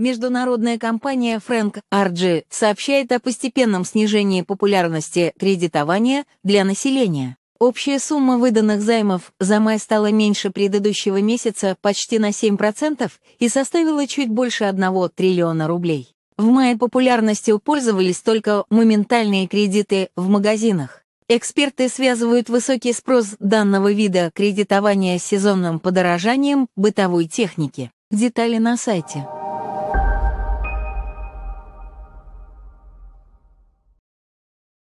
Международная компания Frank RG сообщает о постепенном снижении популярности кредитования для населения. Общая сумма выданных займов за май стала меньше предыдущего месяца почти на 7% и составила чуть больше 1 триллиона рублей. В мае популярностью пользовались только моментальные кредиты в магазинах. Эксперты связывают высокий спрос данного вида кредитования с сезонным подорожанием бытовой техники. Детали на сайте.